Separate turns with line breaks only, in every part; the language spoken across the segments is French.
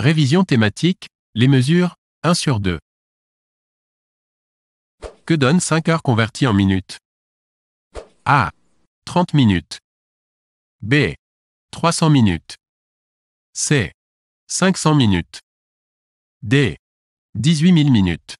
Révision thématique, les mesures, 1 sur 2. Que donne 5 heures converties en minutes A. 30 minutes. B. 300 minutes. C. 500 minutes. D. 18 000 minutes.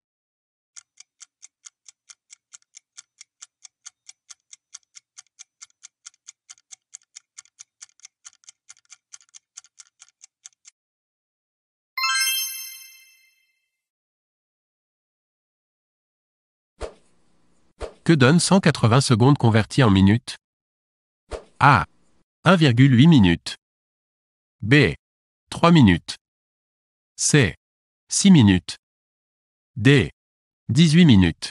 Que donne 180 secondes converties en minutes A. 1,8 minutes. B. 3 minutes. C. 6 minutes. D. 18 minutes.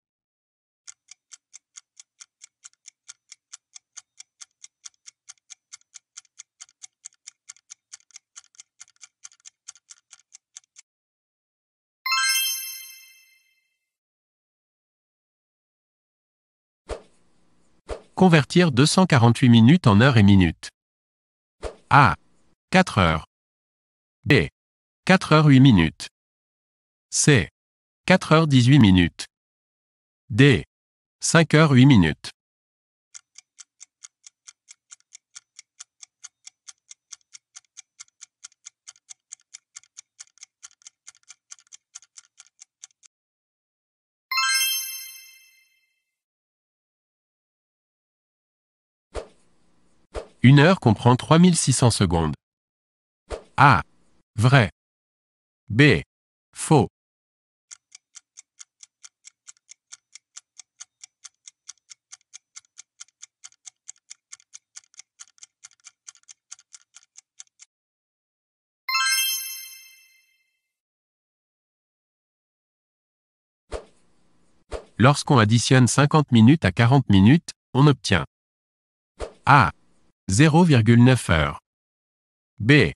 Convertir 248 minutes en heures et minutes. A. 4 heures. B. 4 heures 8 minutes. C. 4 heures 18 minutes. D. 5 heures 8 minutes. Une heure comprend 3600 secondes. A. Vrai. B. Faux. Lorsqu'on additionne 50 minutes à 40 minutes, on obtient A. 0,9 heures. B.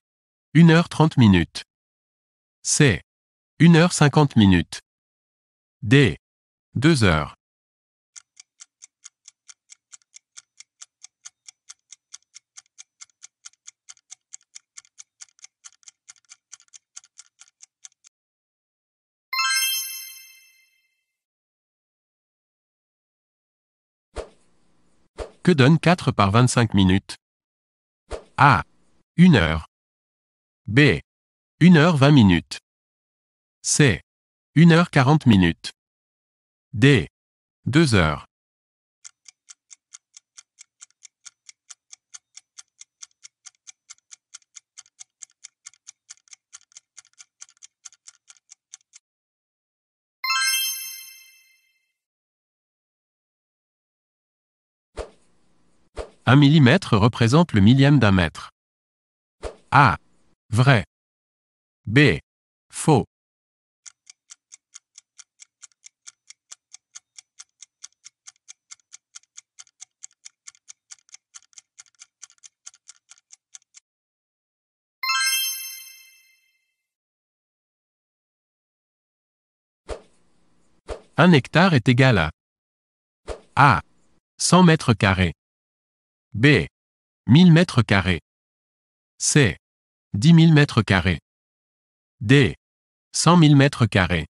1 heure 30 minutes. C. 1 heure 50 minutes. D. 2 heures. Que donne 4 par 25 minutes a. 1 heure. B. 1 heure 20 minutes. C. 1 heure 40 minutes. D. 2 heures. Un millimètre représente le millième d'un mètre. A. Vrai. B. Faux. Un hectare est égal à A. 100 mètres carrés. B. 1000 mètres carrés. C. 10 000 mètres carrés. D. 100 000 mètres carrés.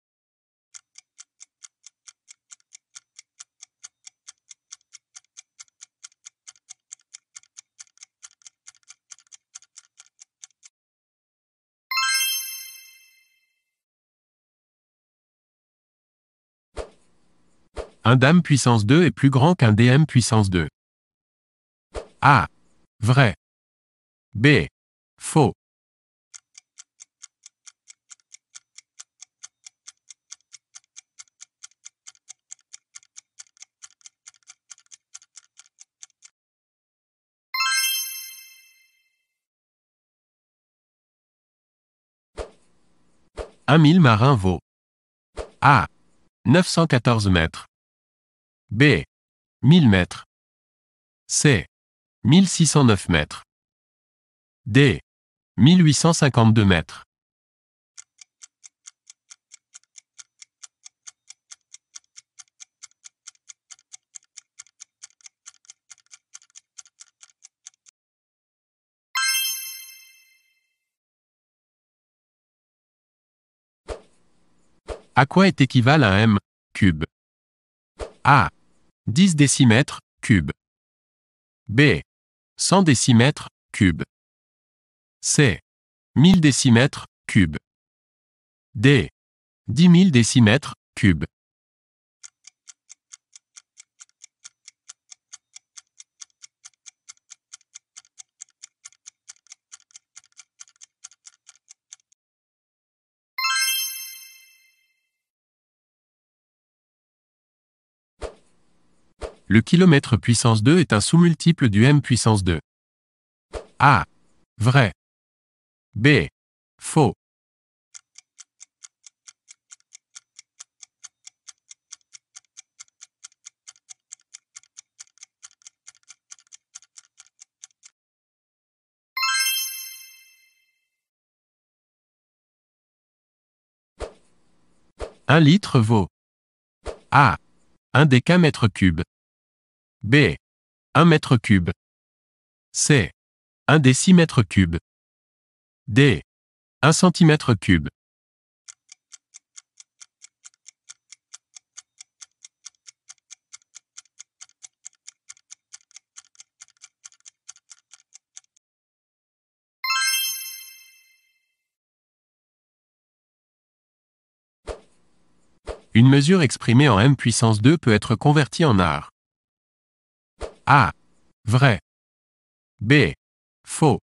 Un dame puissance 2 est plus grand qu'un DM puissance 2. A. Vrai. B. Faux. Un mille marin vaut A. 914 mètres B. 1000 mètres C. 1609 mètres. D. 1852 mètres. À quoi est équivalent un m cube A. 10 décimètres cube. B. 100 décimètres cubes. C. 1000 décimètres cubes. D. 10 000 décimètres cubes. le kilomètre puissance 2 est un sous-multiple du m puissance 2. A. Vrai. B. Faux. Un litre vaut A. 1 décamètre cube. B. 1 mètre cube. C. 1 des 6 mètres cubes. D. 1 cm cube. Une mesure exprimée en m puissance 2 peut être convertie en art. A. Vrai. B. Faux.